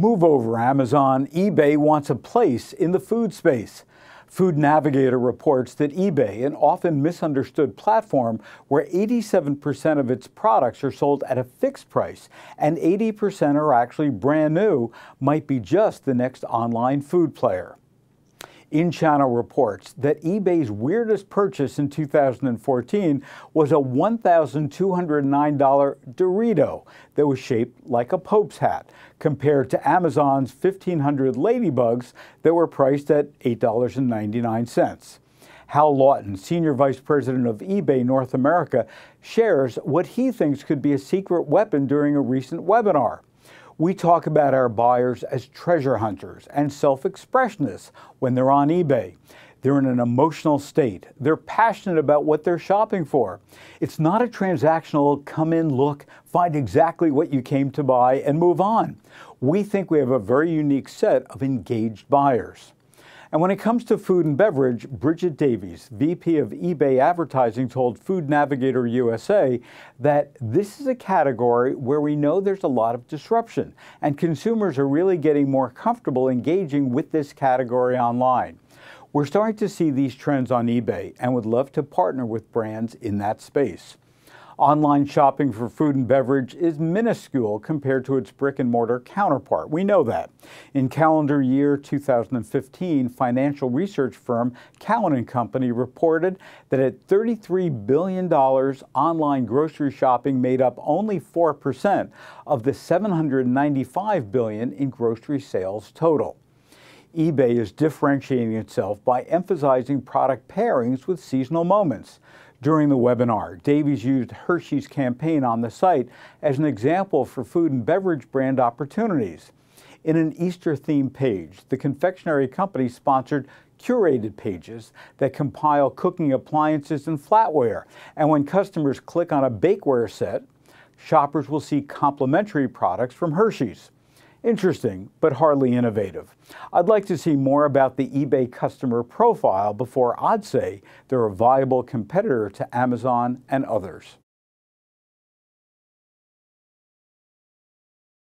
Move over Amazon, eBay wants a place in the food space. Food Navigator reports that eBay, an often misunderstood platform where 87% of its products are sold at a fixed price and 80% are actually brand new, might be just the next online food player. In China reports that eBay's weirdest purchase in 2014 was a $1,209 Dorito that was shaped like a Pope's hat, compared to Amazon's 1,500 ladybugs that were priced at $8.99. Hal Lawton, Senior Vice President of eBay North America, shares what he thinks could be a secret weapon during a recent webinar. We talk about our buyers as treasure hunters and self expressionists when they're on eBay. They're in an emotional state. They're passionate about what they're shopping for. It's not a transactional come in, look, find exactly what you came to buy, and move on. We think we have a very unique set of engaged buyers. And when it comes to food and beverage, Bridget Davies, VP of eBay Advertising, told Food Navigator USA that this is a category where we know there's a lot of disruption, and consumers are really getting more comfortable engaging with this category online. We're starting to see these trends on eBay and would love to partner with brands in that space. Online shopping for food and beverage is minuscule compared to its brick and mortar counterpart. We know that. In calendar year 2015, financial research firm Cowan & Company reported that at $33 billion, online grocery shopping made up only 4% of the $795 billion in grocery sales total eBay is differentiating itself by emphasizing product pairings with seasonal moments. During the webinar, Davies used Hershey's campaign on the site as an example for food and beverage brand opportunities. In an Easter themed page, the confectionery company sponsored curated pages that compile cooking appliances and flatware. And when customers click on a bakeware set, shoppers will see complimentary products from Hershey's. Interesting, but hardly innovative. I'd like to see more about the eBay customer profile before I'd say they're a viable competitor to Amazon and others.